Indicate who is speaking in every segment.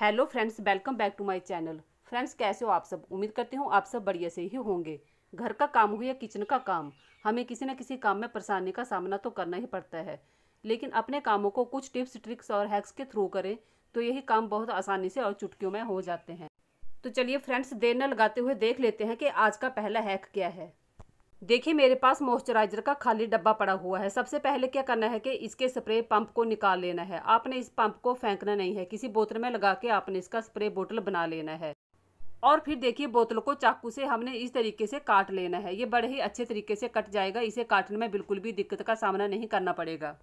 Speaker 1: Hello friends welcome back to my channel friends कैसे हो आप सब उम्मीद करती हूँ आप सब बढ़िया से ही होंगे घर का काम हो या किचन का काम हमें किसी न किसी काम में परेशानी का सामना तो करना ही पड़ता है लेकिन अपने कामों को कुछ टिप्स ट्रिक्स और हैक्स के थ्रू करें तो यही काम बहुत आसानी से और चुटकियों में हो जाते हैं तो चलिए फ्रेंड्स देर न लगाते हुए देख लेते हैं कि आज का पहला हैक क्या है देखिए मेरे पास मॉइस्चराइजर का खाली डब्बा पड़ा हुआ है सबसे पहले क्या करना है कि इसके स्प्रे पंप को निकाल लेना है आपने इस पंप को फेंकना नहीं है किसी बोतल में लगा के आपने इसका स्प्रे बोतल बना लेना है और फिर देखिए बोतल को चाकू से हमने इस तरीके से काट लेना है ये बड़े ही अच्छे तरीके से कट जाएगा इसे काटने में बिल्कुल भी दिक्कत का सामना नहीं करना पड़ेगा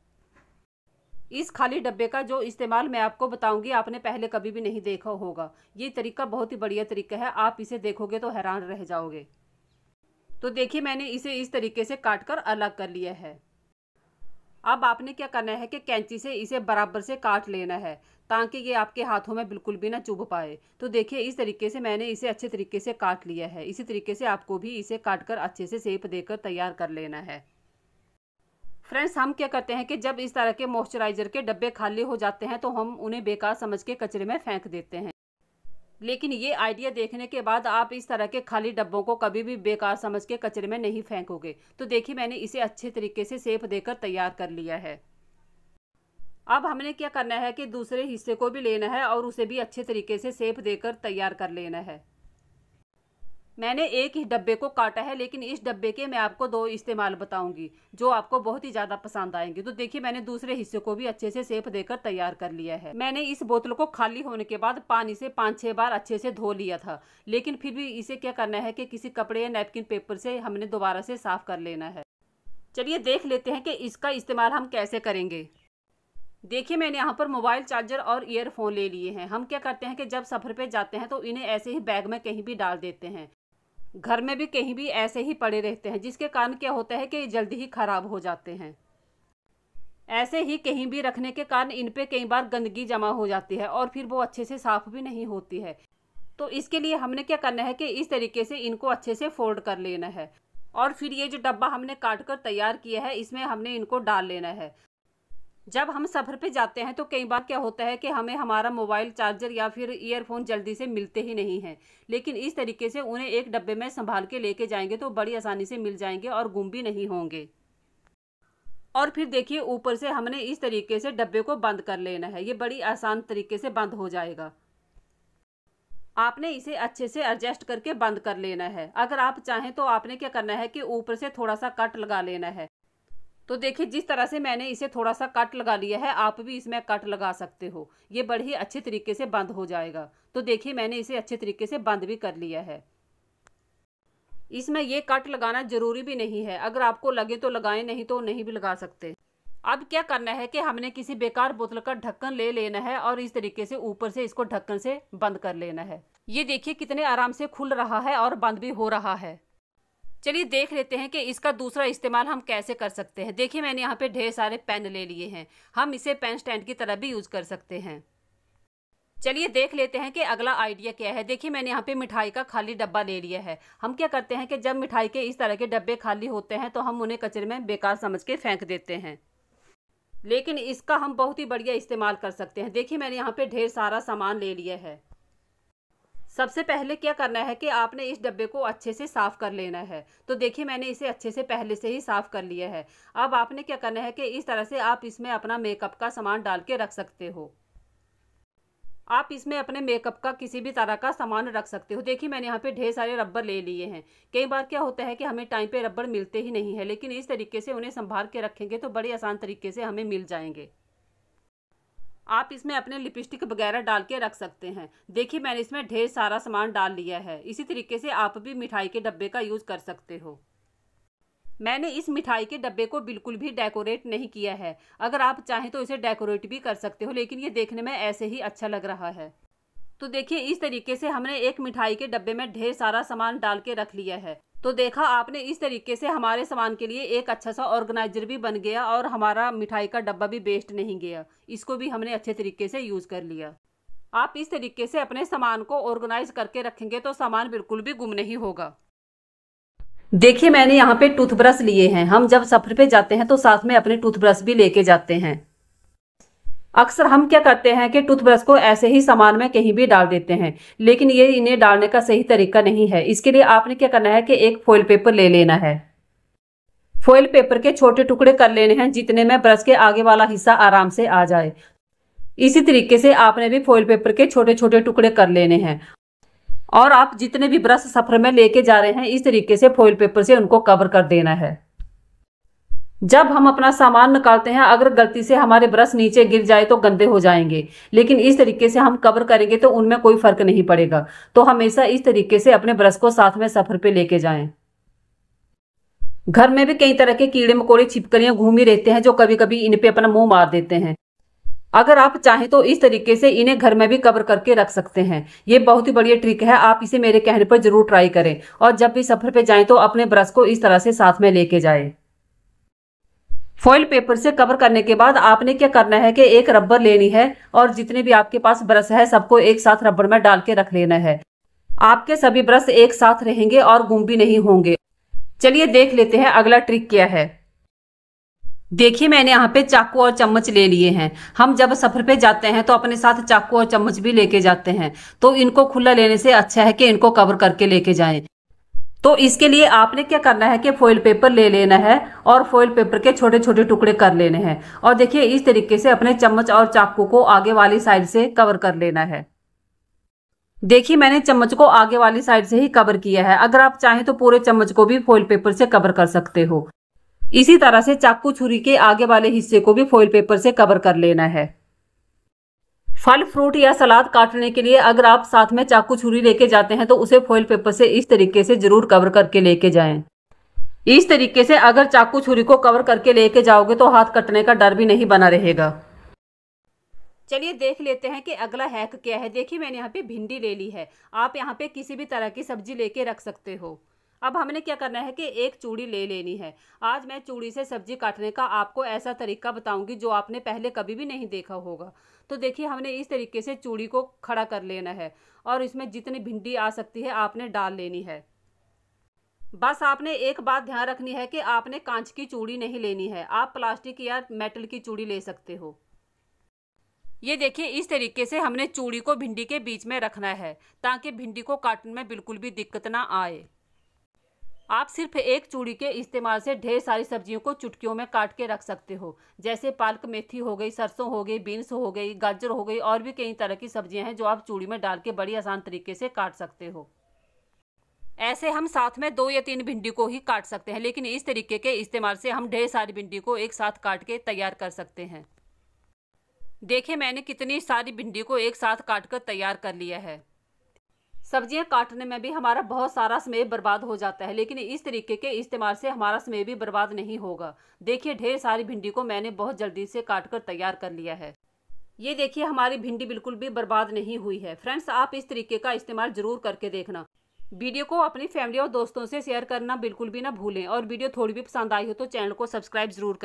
Speaker 1: इस खाली डब्बे का जो इस्तेमाल मैं आपको बताऊंगी आपने पहले कभी भी नहीं देखा होगा ये तरीका बहुत ही बढ़िया तरीका है आप इसे देखोगे तो हैरान रह जाओगे तो देखिए मैंने इसे इस तरीके से काट कर अलग कर लिया है अब आपने क्या करना है कि कैंची से इसे बराबर से काट लेना है ताकि ये आपके हाथों में बिल्कुल भी ना चुभ पाए तो देखिए इस तरीके से मैंने इसे अच्छे तरीके से काट लिया है इसी तरीके से आपको भी इसे काट कर अच्छे से सेप देकर तैयार कर लेना है फ्रेंड्स हम क्या करते हैं कि जब इस तरह के मॉइस्चराइज़र के डब्बे खाली हो जाते हैं तो हम उन्हें बेकार समझ के कचरे में फेंक देते हैं लेकिन ये आइडिया देखने के बाद आप इस तरह के खाली डब्बों को कभी भी बेकार समझ के कचरे में नहीं फेंकोगे तो देखिए मैंने इसे अच्छे तरीके से सेफ देकर तैयार कर लिया है अब हमने क्या करना है कि दूसरे हिस्से को भी लेना है और उसे भी अच्छे तरीके से सेफ देकर तैयार कर लेना है मैंने एक ही डब्बे को काटा है लेकिन इस डब्बे के मैं आपको दो इस्तेमाल बताऊंगी जो आपको बहुत ही ज़्यादा पसंद आएंगे तो देखिए मैंने दूसरे हिस्से को भी अच्छे से सेफ देकर तैयार कर लिया है मैंने इस बोतल को खाली होने के बाद पानी से पाँच छः बार अच्छे से धो लिया था लेकिन फिर भी इसे क्या करना है कि किसी कपड़े या नैपकिन पेपर से हमने दोबारा से साफ़ कर लेना है चलिए देख लेते हैं कि इसका इस्तेमाल हम कैसे करेंगे देखिए मैंने यहाँ पर मोबाइल चार्जर और ईयरफोन ले लिए हैं हम क्या करते हैं कि जब सफ़र पे जाते हैं तो इन्हें ऐसे ही बैग में कहीं भी डाल देते हैं घर में भी कहीं भी ऐसे ही पड़े रहते हैं जिसके कारण क्या होता है कि जल्दी ही ख़राब हो जाते हैं ऐसे ही कहीं भी रखने के कारण इन पर कई बार गंदगी जमा हो जाती है और फिर वो अच्छे से साफ़ भी नहीं होती है तो इसके लिए हमने क्या करना है कि इस तरीके से इनको अच्छे से फोल्ड कर लेना है और फिर ये जो डब्बा हमने काट कर तैयार किया है इसमें हमने इनको डाल लेना है जब हम सफ़र पे जाते हैं तो कई बार क्या होता है कि हमें हमारा मोबाइल चार्जर या फिर ईयरफोन जल्दी से मिलते ही नहीं हैं लेकिन इस तरीके से उन्हें एक डब्बे में संभाल के लेके जाएंगे तो बड़ी आसानी से मिल जाएंगे और गुम भी नहीं होंगे और फिर देखिए ऊपर से हमने इस तरीके से डब्बे को बंद कर लेना है ये बड़ी आसान तरीके से बंद हो जाएगा आपने इसे अच्छे से एडजस्ट करके बंद कर लेना है अगर आप चाहें तो आपने क्या करना है कि ऊपर से थोड़ा सा कट लगा लेना है तो देखिए जिस तरह से मैंने इसे थोड़ा सा कट लगा लिया है आप भी इसमें कट लगा सकते हो ये बड़े ही अच्छे तरीके से बंद हो जाएगा तो देखिए मैंने इसे अच्छे तरीके से बंद भी कर लिया है इसमें ये कट लगाना ज़रूरी भी नहीं है अगर आपको लगे तो लगाएं नहीं तो नहीं भी लगा सकते अब क्या करना है कि हमने किसी बेकार बोतल का ढक्कन ले लेना है और इस तरीके से ऊपर से इसको ढक्कन से बंद कर लेना है ये देखिए कितने आराम से खुल रहा है और बंद भी हो रहा है चलिए देख लेते हैं कि इसका दूसरा इस्तेमाल हम कैसे कर सकते हैं देखिए मैंने यहाँ पे ढेर सारे पेन ले लिए हैं हम इसे पेन स्टैंड की तरह भी यूज़ कर सकते हैं चलिए देख लेते हैं कि अगला आइडिया क्या है देखिए मैंने यहाँ पे मिठाई का खाली डब्बा ले लिया है हम क्या करते हैं कि जब मिठाई के इस तरह के डब्बे खाली होते हैं तो हम उन्हें कचरे में बेकार समझ के फेंक देते हैं लेकिन इसका हम बहुत ही बढ़िया इस्तेमाल कर सकते हैं देखिए मैंने यहाँ पे ढेर सारा सामान ले लिया है सबसे पहले क्या करना है कि आपने इस डब्बे को अच्छे से साफ़ कर लेना है तो देखिए मैंने इसे अच्छे से पहले से ही साफ़ कर लिया है अब आपने क्या करना है कि इस तरह से आप इसमें अपना मेकअप का सामान डाल के रख सकते हो आप इसमें अपने मेकअप का किसी भी तरह का सामान रख सकते हो देखिए मैंने यहाँ पे ढेर सारे रबर ले लिए हैं कई बार क्या होता है कि हमें टाइम पे रबर मिलते ही नहीं है लेकिन इस तरीके से उन्हें संभाल के रखेंगे तो बड़े आसान तरीके से हमें मिल जाएंगे आप इसमें अपने लिपस्टिक वगैरह डाल के रख सकते हैं देखिए मैंने इसमें ढेर सारा सामान डाल लिया है इसी तरीके से आप भी मिठाई के डब्बे का यूज़ कर सकते हो मैंने इस मिठाई के डब्बे को बिल्कुल भी डेकोरेट नहीं किया है अगर आप चाहें तो इसे डेकोरेट भी कर सकते हो लेकिन ये देखने में ऐसे ही अच्छा लग रहा है तो देखिए इस तरीके से हमने एक मिठाई के डब्बे में ढेर सारा सामान डाल के रख लिया है तो देखा आपने इस तरीके से हमारे सामान के लिए एक अच्छा सा ऑर्गेनाइजर भी बन गया और हमारा मिठाई का डब्बा भी वेस्ट नहीं गया इसको भी हमने अच्छे तरीके से यूज़ कर लिया आप इस तरीके से अपने सामान को ऑर्गेनाइज करके रखेंगे तो सामान बिल्कुल भी गुम नहीं होगा देखिए मैंने यहाँ पे टूथब्रश लिए हैं हम जब सफ़र पे जाते हैं तो साथ में अपने टूथब्रश भी लेके जाते हैं अक्सर हम क्या करते हैं कि टूथब्रश को ऐसे ही सामान में कहीं भी डाल देते हैं लेकिन ये इन्हें डालने का सही तरीका नहीं है इसके लिए आपने क्या करना है कि एक फॉइल पेपर ले लेना है फॉइल पेपर के छोटे टुकड़े कर लेने हैं जितने में ब्रश के आगे वाला हिस्सा आराम से आ जाए इसी तरीके से आपने भी फॉइल पेपर के छोटे छोटे टुकड़े कर लेने हैं और आप जितने भी ब्रश सफर में लेके जा रहे हैं इस तरीके से फॉइल पेपर से उनको कवर कर देना है जब हम अपना सामान निकालते हैं अगर गलती से हमारे ब्रश नीचे गिर जाए तो गंदे हो जाएंगे लेकिन इस तरीके से हम कवर करेंगे तो उनमें कोई फर्क नहीं पड़ेगा तो हमेशा इस तरीके से अपने ब्रश को साथ में सफर पे लेके जाएं घर में भी कई तरह के कीड़े मकोड़े छिपकलियां घूम ही रहते हैं जो कभी कभी इन पे अपना मुंह मार देते हैं अगर आप चाहें तो इस तरीके से इन्हें घर में भी कवर करके रख सकते हैं ये बहुत ही बढ़िया ट्रिक है आप इसे मेरे कहने पर जरूर ट्राई करें और जब भी सफर पे जाएं तो अपने ब्रश को इस तरह से साथ में लेके जाएं फॉइल पेपर से कवर करने के बाद आपने क्या करना है कि एक रबर लेनी है और जितने भी आपके पास ब्रश है सबको एक साथ रबर में डाल के रख लेना है आपके सभी ब्रश एक साथ रहेंगे और गुम भी नहीं होंगे चलिए देख लेते हैं अगला ट्रिक क्या है देखिए मैंने यहाँ पे चाकू और चम्मच ले लिए हैं हम जब सफर पे जाते हैं तो अपने साथ चाकू और चम्मच भी लेके जाते हैं तो इनको खुला लेने से अच्छा है कि इनको कवर करके लेके जाएं तो इसके लिए आपने क्या करना है कि फॉइल पेपर ले लेना है और फॉइल पेपर के छोटे छोटे टुकड़े कर लेने हैं और देखिए इस तरीके से अपने चम्मच और चाकू को आगे वाली साइड से कवर कर लेना है देखिए मैंने चम्मच को आगे वाली साइड से ही कवर किया है अगर आप चाहें तो पूरे चम्मच को भी फॉइल पेपर से कवर कर सकते हो इसी तरह से चाकू छुरी के आगे वाले हिस्से को भी फॉइल पेपर से कवर कर लेना है फल फ्रूट या सलाद काटने के लिए अगर आप साथ में चाकू छुरी लेके जाते हैं तो उसे फॉइल पेपर से इस तरीके से जरूर कवर करके लेके जाएं। इस तरीके से अगर चाकू छुरी को कवर करके लेके जाओगे तो हाथ कटने का डर भी नहीं बना रहेगा चलिए देख लेते हैं कि अगला हैक क्या है देखिए मैंने यहाँ पे भिंडी ले ली है आप यहाँ पे किसी भी तरह की सब्जी लेके रख सकते हो अब हमने क्या करना है कि एक चूड़ी ले लेनी है आज मैं चूड़ी से सब्जी काटने का आपको ऐसा तरीका बताऊंगी जो आपने पहले कभी भी नहीं देखा होगा तो देखिए हमने इस तरीके से चूड़ी को खड़ा कर लेना है और इसमें जितनी भिंडी आ सकती है आपने डाल लेनी है बस आपने एक बात ध्यान रखनी है कि आपने कांच की चूड़ी नहीं लेनी है आप प्लास्टिक या मेटल की चूड़ी ले सकते हो ये देखिए इस तरीके से हमने चूड़ी को भिंडी के बीच में रखना है ताकि भिंडी को काटने में बिल्कुल भी दिक्कत ना आए आप सिर्फ एक चूड़ी के इस्तेमाल से ढेर सारी सब्जियों को चुटकियों में काट के रख सकते हो जैसे पालक मेथी हो गई सरसों हो गई बीन्स हो गई गाजर हो गई और भी कई तरह की सब्जियां हैं जो आप चूड़ी में डाल के बड़ी आसान तरीके से काट सकते हो ऐसे हम साथ में दो या तीन भिंडी को ही काट सकते हैं लेकिन इस तरीके के इस्तेमाल से हम ढेर सारी भिंडी को एक साथ काट के तैयार कर सकते हैं देखिए मैंने कितनी सारी भिंडी को एक साथ काट कर तैयार कर लिया है सब्जियां काटने में भी हमारा बहुत सारा समय बर्बाद हो जाता है लेकिन इस तरीके के इस्तेमाल से हमारा समय भी बर्बाद नहीं होगा देखिए ढेर सारी भिंडी को मैंने बहुत जल्दी से काट कर तैयार कर लिया है ये देखिए हमारी भिंडी बिल्कुल भी बर्बाद नहीं हुई है फ्रेंड्स आप इस तरीके का इस्तेमाल जरूर करके देखना वीडियो को अपनी फैमिली और दोस्तों से शेयर करना बिल्कुल भी ना भूलें और वीडियो थोड़ी भी पसंद आई हो तो चैनल को सब्सक्राइब जरूर करें